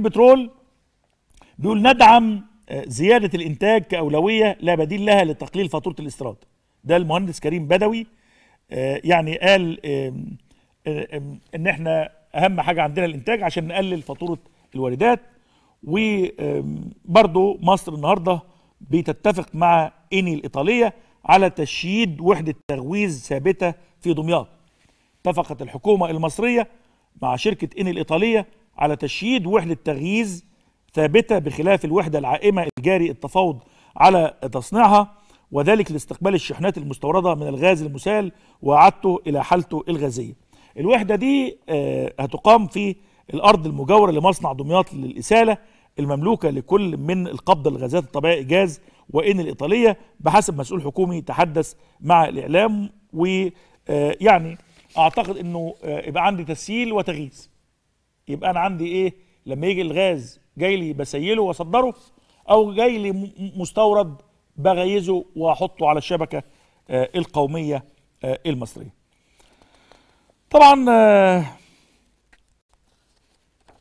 البترول بيقول ندعم آه، زيادة الإنتاج كأولوية لا بديل لها لتقليل فاتورة الاستيراد ده المهندس كريم بدوي آه، يعني قال إن إحنا أهم حاجة عندنا الإنتاج عشان نقلل فاتورة الواردات وبرضو مصر النهاردة بتتفق مع إني الإيطالية على تشييد وحدة تغويز ثابتة في دمياط اتفقت الحكومة المصرية مع شركة إني الإيطالية على تشييد وحدة تغييز ثابتة بخلاف الوحدة العائمة الجاري التفاوض على تصنيعها وذلك لاستقبال الشحنات المستوردة من الغاز المسال وإعادته إلى حالته الغازية الوحدة دي آه، هتقام في الأرض المجاورة لمصنع دمياط للإسالة المملوكة لكل من القبضة الغازات الطبيعي جاز وإن الإيطالية بحسب مسؤول حكومي تحدث مع الإعلام ويعني آه، أعتقد أنه آه، يبقى عندي تسهيل وتغييز يبقى انا عندي ايه لما يجي الغاز جاي لي بسيله واصدره او جاي لي مستورد بغيزه واحطه على الشبكه آه، القوميه آه، المصريه طبعا آه،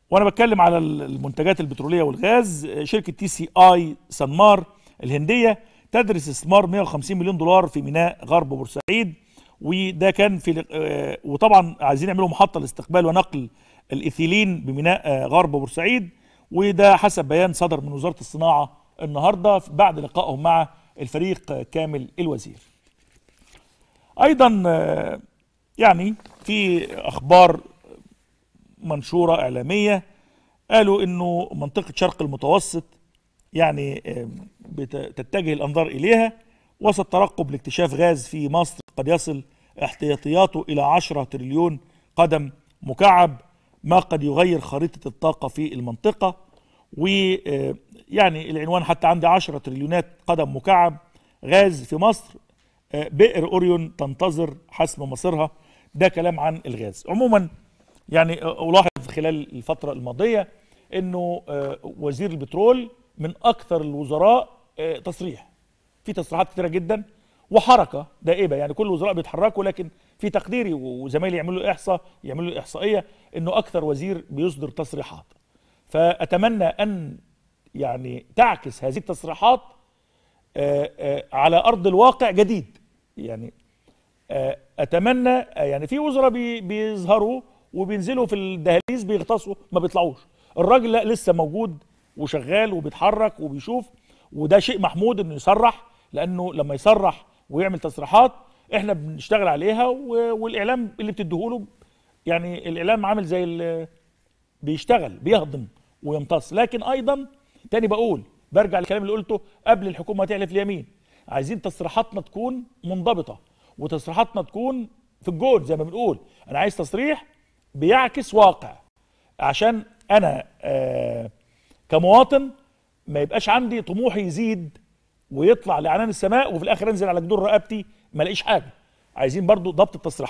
وانا بتكلم على المنتجات البتروليه والغاز شركه تي سي اي سنمار الهنديه تدرس استثمار 150 مليون دولار في ميناء غرب بورسعيد وده كان في وطبعا عايزين يعملوا محطه لاستقبال ونقل الايثيلين بميناء آه، غرب بورسعيد وده حسب بيان صدر من وزاره الصناعه النهارده بعد لقائهم مع الفريق آه، كامل الوزير. ايضا آه، يعني في اخبار منشوره اعلاميه قالوا انه منطقه شرق المتوسط يعني تتجه الانظار اليها وسط ترقب لاكتشاف غاز في مصر قد يصل احتياطياته الى 10 تريليون قدم مكعب ما قد يغير خريطة الطاقة في المنطقة ويعني آه، العنوان حتى عندي 10 تريليونات قدم مكعب غاز في مصر آه، بئر أوريون تنتظر حسم مصيرها ده كلام عن الغاز عموما يعني آه، ألاحظ خلال الفترة الماضية أنه وزير البترول من أكثر الوزراء تصريح في تصريحات كثيرة جدا وحركه دائبه يعني كل الوزراء بيتحركوا لكن في تقديري وزمايلي يعملوا احصاء يعملوا له احصائيه انه اكثر وزير بيصدر تصريحات فاتمنى ان يعني تعكس هذه التصريحات آه، آه، على ارض الواقع جديد يعني آه، اتمنى يعني في وزراء بيظهروا وبينزلوا في الدهاليز بيغطسوا ما بيطلعوش الراجل لا لسه موجود وشغال وبيتحرك وبيشوف وده شيء محمود انه يصرح لانه لما يصرح ويعمل تصريحات احنا بنشتغل عليها والاعلام اللي بتديهوله يعني الاعلام عامل زي بيشتغل بيهضم ويمتص لكن ايضا تاني بقول برجع للكلام اللي قلته قبل الحكومه تحلف اليمين عايزين تصريحاتنا تكون منضبطه وتصريحاتنا تكون في الجول زي ما بنقول انا عايز تصريح بيعكس واقع عشان انا آه كمواطن ما يبقاش عندي طموح يزيد ويطلع لعنان السماء وفي الاخر انزل على جدور رقبتي ما الاقيش حاجه عايزين برضو ضبط التصريح